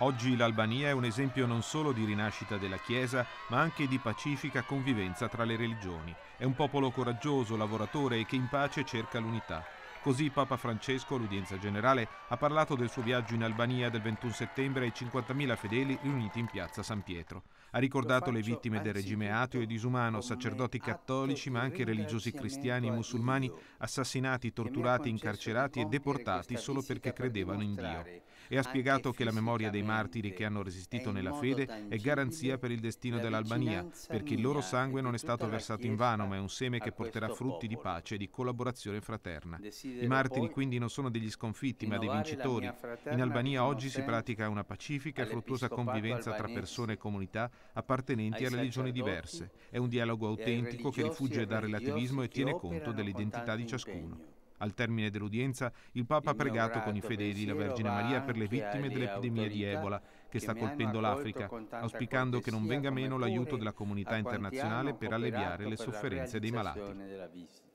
Oggi l'Albania è un esempio non solo di rinascita della Chiesa, ma anche di pacifica convivenza tra le religioni. È un popolo coraggioso, lavoratore e che in pace cerca l'unità. Così Papa Francesco, all'udienza generale, ha parlato del suo viaggio in Albania del 21 settembre ai 50.000 fedeli riuniti in piazza San Pietro. Ha ricordato le vittime del regime ateo e disumano, sacerdoti cattolici ma anche religiosi cristiani e musulmani assassinati, torturati, incarcerati e deportati solo perché credevano in Dio. E ha spiegato che la memoria dei martiri che hanno resistito nella fede è garanzia per il destino dell'Albania, perché il loro sangue non è stato versato in vano, ma è un seme che porterà frutti di pace e di collaborazione fraterna. I martiri quindi non sono degli sconfitti ma dei vincitori. In Albania diciamo oggi si pratica una pacifica e fruttuosa convivenza tra persone e comunità appartenenti a religioni diverse. È un dialogo autentico che rifugge dal relativismo e tiene conto dell'identità di ciascuno. Al termine dell'udienza, il Papa ha pregato con i fedeli la Vergine Maria per le vittime dell'epidemia di Ebola che sta colpendo l'Africa, auspicando che non venga meno l'aiuto della comunità internazionale per alleviare le sofferenze dei malati.